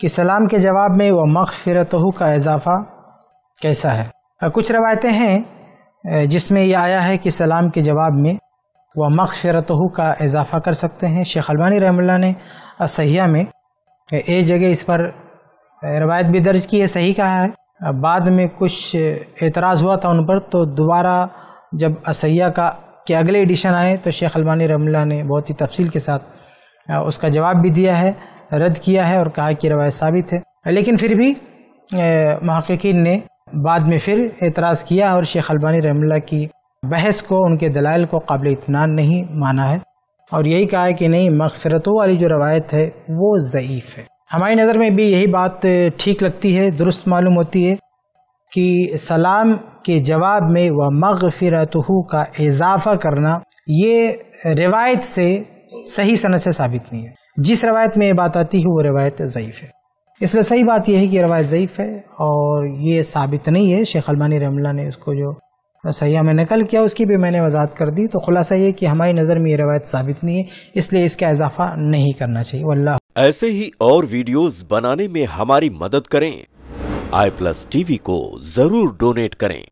कि सलाम के जवाब में वह मगफिरत का इजाफा कैसा है कुछ रवायतें हैं जिसमें यह आया है कि सलाम के जवाब में वह मगफिरत का इजाफा कर सकते हैं शेख अलबानी रहमल्ला ने असहिया में एक जगह इस पर रवायत भी दर्ज की है सही कहा है बाद में कुछ एतराज़ हुआ था उन पर तो दोबारा जब असहिया का के अगले एडिशन आए तो शेख अलबानी रहमल्ला ने बहुत ही तफसील के साथ उसका जवाब भी दिया है रद्द किया है और कहा कि रवायत साबित है लेकिन फिर भी महाकिन ने बाद में फिर एतराज़ किया और शेख अलबानी रहमल्ला की बहस को उनके दलाइल को काबिल इतमान नहीं माना है और यही कहा है कि नहीं मगफरतों वाली जो रवायत है वो ज़यीफ़ है हमारी नज़र में भी यही बात ठीक लगती है दुरुस्त मालूम होती है कि सलाम के जवाब में वह मगफरत का इजाफा करना ये रिवायत से सही सनत से साबित नहीं है जिस रवायत में ये बात आती है वो रवायत ज़यीफ़ है इसलिए सही बात यह है कि रवायत ज़यीफ़ है और ये साबित नहीं है शेख अलमानी रमला ने इसको जो सयाह में नकल किया उसकी भी मैंने वजात कर दी तो खुलासा ये कि हमारी नज़र में ये रवायत साबित नहीं है इसलिए इसका इजाफा नहीं करना चाहिए वल्ला ऐसे ही और वीडियोस बनाने में हमारी मदद करें आई प्लस टीवी को जरूर डोनेट करें